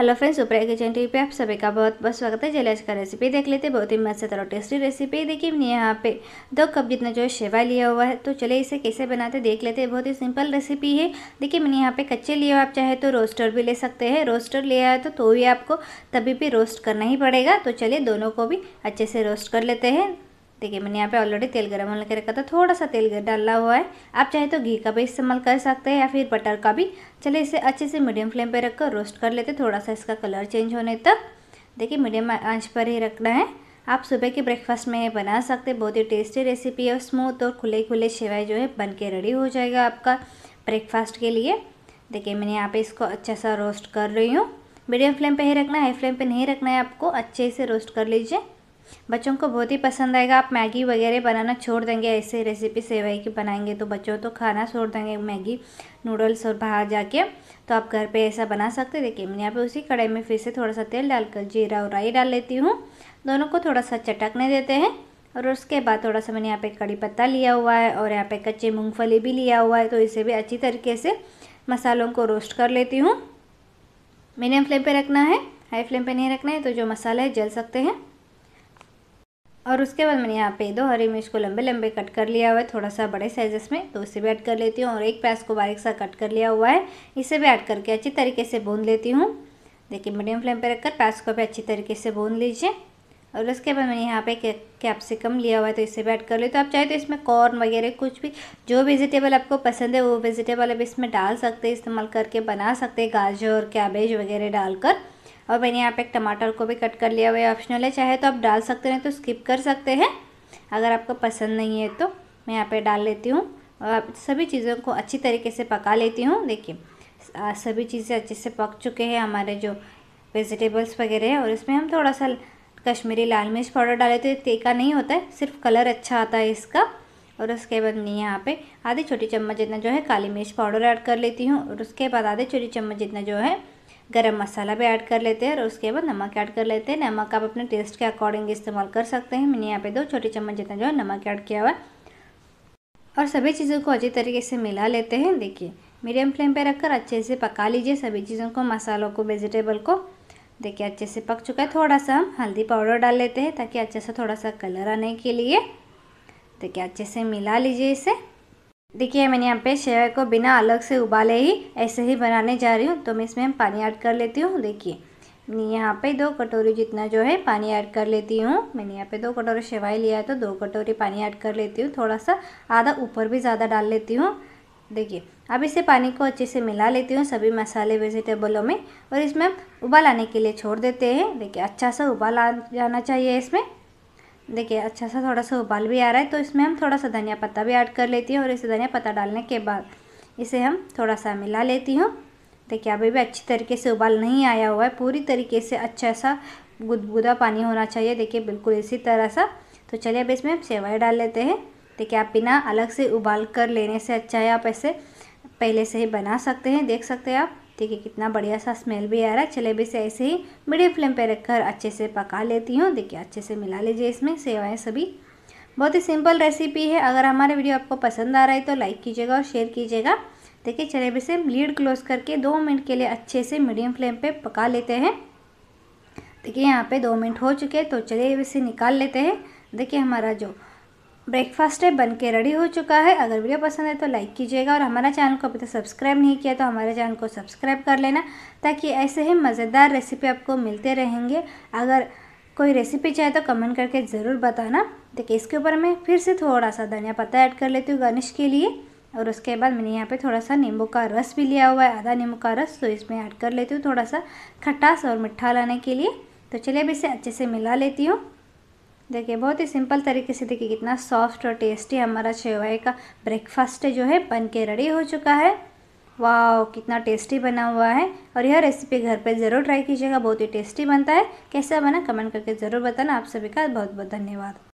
hello friends Supriya kitchen TV पे आप सभी का बहुत बहुत स्वागत है जलेज का रेसिपी देख लेते हैं बहुत ही मस्त और टेस्टी रेसिपी देखिए मैंने यहाँ पे दो कप जितना जो है शेवा लिया हुआ है तो चलिए इसे कैसे बनाते देख लेते हैं बहुत ही सिंपल रेसिपी है देखिए मैंने यहाँ पे कच्चे लिए आप चाहे तो रोस्टर भी ले सकते हैं रोस्टर लिया है तो, तो भी आपको तभी भी रोस्ट करना ही पड़ेगा तो चलिए दोनों को भी अच्छे से रोस्ट कर लेते हैं देखिए मैंने यहाँ पे ऑलरेडी तेल गर्म होने के रखा था थोड़ा सा तेल डाला हुआ है आप चाहे तो घी का भी इस्तेमाल कर सकते हैं या फिर बटर का भी चलिए इसे अच्छे से मीडियम फ्लेम पे रखकर रोस्ट कर लेते थोड़ा सा इसका कलर चेंज होने तक देखिए मीडियम आंच पर ही रखना है आप सुबह के ब्रेकफास्ट में बना सकते बहुत ही टेस्टी रेसिपी है स्मूथ और खुले खुले शेवाई जो है बन के रेडी हो जाएगा आपका ब्रेकफास्ट के लिए देखिए मैंने यहाँ पे इसको अच्छा सा रोस्ट कर रही हूँ मीडियम फ्लेम पे ही रखना हाई फ्लेम पे नहीं रखना है आपको अच्छे से रोस्ट कर लीजिए बच्चों को बहुत ही पसंद आएगा आप मैगी वगैरह बनाना छोड़ देंगे ऐसे रेसिपी सेवाई की बनाएंगे तो बच्चों तो खाना छोड़ देंगे मैगी नूडल्स और बाहर जाके तो आप घर पे ऐसा बना सकते देखिए मैंने यहाँ पे उसी कढ़ाई में फिर से थोड़ा सा तेल डालकर जीरा और राई डाल लेती हूँ दोनों को थोड़ा सा चटकने देते हैं और उसके बाद थोड़ा सा मैंने यहाँ पे कड़ी पत्ता लिया हुआ है और यहाँ पे कच्चे मूँगफली भी लिया हुआ है तो इसे भी अच्छी तरीके से मसालों को रोस्ट कर लेती हूँ मीडियम फ्लेम पर रखना है हाई फ्लेम पर नहीं रखना है तो जो मसाले जल सकते हैं और उसके बाद मैंने यहाँ पे दो हरी मिर्च को लंबे लंबे कट कर लिया हुआ है थोड़ा सा बड़े साइजेस में तो उसे भी ऐड कर लेती हूँ और एक प्याज को बारीक सा कट कर लिया हुआ है इसे भी ऐड करके अच्छी तरीके से भून लेती हूँ देखिए मीडियम फ्लेम पर रखकर प्याज को भी अच्छी तरीके से भून लीजिए और उसके बाद मैंने यहाँ पे कैप्सिकम लिया हुआ है तो इसे भी ऐड कर लेती तो आप चाहे तो इसमें कॉर्न वगैरह कुछ भी जो वेजिटेबल आपको पसंद है वो वेजिटेबल आप इसमें डाल सकते हैं इस्तेमाल करके बना सकते हैं गाजर कैबेज वगैरह डालकर और मैंने यहाँ पे एक टमाटर को भी कट कर लिया हुआ है ऑप्शनल है चाहे तो आप डाल सकते हैं तो स्किप कर सकते हैं अगर आपको पसंद नहीं है तो मैं यहाँ पे डाल लेती हूँ और आप सभी चीज़ों को अच्छी तरीके से पका लेती हूँ देखिए सभी चीज़ें अच्छे से पक चुके हैं हमारे जो वेजिटेबल्स वगैरह है और इसमें हम थोड़ा सा कश्मीरी लाल मिर्च पाउडर डाले तो तीखा नहीं होता है सिर्फ कलर अच्छा आता है इसका और उसके बाद मैं यहाँ पे आधे छोटी चम्मच जितना जो है काली मिर्च पाउडर ऐड कर लेती हूँ और उसके बाद आधे छोटी चम्मच जितना जो है गरम मसाला भी ऐड कर लेते हैं और उसके बाद नमक ऐड कर लेते हैं नमक आप अपने टेस्ट के अकॉर्डिंग इस्तेमाल कर सकते हैं मैंने यहाँ पे दो छोटी चम्मच जितना जो है नमक ऐड किया हुआ और सभी चीज़ों को अच्छी तरीके से मिला लेते हैं देखिए मीडियम फ्लेम पे रखकर अच्छे से पका लीजिए सभी चीज़ों को मसालों को वेजिटेबल को देखिए अच्छे से पक चुका है थोड़ा सा हम हल्दी पाउडर डाल लेते हैं ताकि अच्छे से थोड़ा सा कलर आने के लिए देखिए अच्छे से मिला लीजिए इसे देखिए मैंने यहाँ पे सेवई को बिना अलग से उबाले ही ऐसे ही बनाने जा रही हूँ तो मैं इसमें पानी ऐड कर लेती हूँ देखिए मैंने यहाँ पे दो कटोरी जितना जो है पानी ऐड कर लेती हूँ मैंने यहाँ पे दो कटोरी सेवाई लिया है तो दो कटोरी पानी ऐड कर लेती हूँ थोड़ा सा आधा ऊपर भी ज़्यादा डाल लेती हूँ देखिए अब इसे पानी को अच्छे से मिला लेती हूँ सभी मसाले वेजिटेबलों में और इसमें उबाल आने के लिए छोड़ देते हैं देखिए अच्छा सा उबाल आ जाना चाहिए इसमें देखिए अच्छा सा थोड़ा सा उबाल भी आ रहा है तो इसमें हम थोड़ा सा धनिया पत्ता भी ऐड कर लेती हूँ और इसे धनिया पत्ता डालने के बाद इसे हम थोड़ा सा मिला लेती हूँ देखिए अभी भी अच्छी तरीके से उबाल नहीं आया हुआ है पूरी तरीके से अच्छा सा गुदगुदा पानी होना चाहिए देखिए बिल्कुल इसी तरह सा तो चलिए अब इसमें हम सेवाएँ डाल लेते हैं देखिए आप बिना अलग से उबाल कर लेने से अच्छा है आप ऐसे पहले से ही बना सकते हैं देख सकते हैं आप देखिए कितना बढ़िया सा स्मेल भी आ रहा है जलेबी से ऐसे ही मीडियम फ्लेम पे रखकर अच्छे से पका लेती हूँ देखिए अच्छे से मिला लीजिए इसमें सेवाएँ सभी बहुत ही सिंपल रेसिपी है अगर हमारा वीडियो आपको पसंद आ रहा है तो लाइक कीजिएगा और शेयर कीजिएगा देखिए जलेबी से लीड क्लोज करके दो मिनट के लिए अच्छे से मीडियम फ्लेम पर पका लेते हैं देखिए यहाँ पर दो मिनट हो चुके हैं तो भी से निकाल लेते हैं देखिए हमारा जो ब्रेकफास्ट है बन के रेडी हो चुका है अगर वीडियो पसंद है तो लाइक कीजिएगा और हमारा चैनल को अभी तक तो सब्सक्राइब नहीं किया तो हमारे चैनल को सब्सक्राइब कर लेना ताकि ऐसे ही मज़ेदार रेसिपी आपको मिलते रहेंगे अगर कोई रेसिपी चाहे तो कमेंट करके ज़रूर बताना देखिए इसके ऊपर मैं फिर से थोड़ा सा धनिया पत्ता ऐड कर लेती हूँ गार्निश के लिए और उसके बाद मैंने यहाँ पे थोड़ा सा नींबू का रस भी लिया हुआ है आधा नींबू का रस तो इसमें ऐड कर लेती हूँ थोड़ा सा खटास और मिठ्ठा लाने के लिए तो चलिए अब इसे अच्छे से मिला लेती हूँ देखिए बहुत ही सिंपल तरीके से देखिए कितना सॉफ्ट और टेस्टी हमारा शेवाई का ब्रेकफास्ट जो है बन के रेडी हो चुका है वाह कितना टेस्टी बना हुआ है और यह रेसिपी घर पे ज़रूर ट्राई कीजिएगा बहुत ही टेस्टी बनता है कैसा बना कमेंट करके ज़रूर बताना आप सभी का बहुत बहुत धन्यवाद